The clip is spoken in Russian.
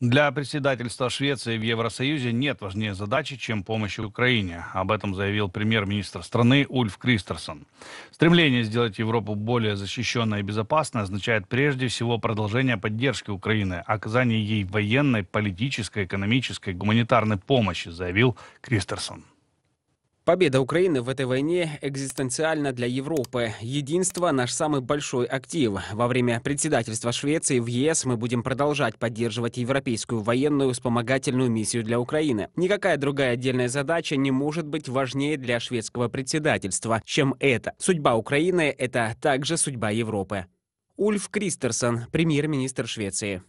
Для председательства Швеции в Евросоюзе нет важнее задачи, чем помощь Украине. Об этом заявил премьер-министр страны Ульф Кристерсон. Стремление сделать Европу более защищенной и безопасной означает прежде всего продолжение поддержки Украины, оказание ей военной, политической, экономической, гуманитарной помощи, заявил Кристерсон. Победа Украины в этой войне экзистенциальна для Европы. Единство – наш самый большой актив. Во время председательства Швеции в ЕС мы будем продолжать поддерживать европейскую военную вспомогательную миссию для Украины. Никакая другая отдельная задача не может быть важнее для шведского председательства, чем это. Судьба Украины – это также судьба Европы. Ульф Кристерсон, премьер-министр Швеции.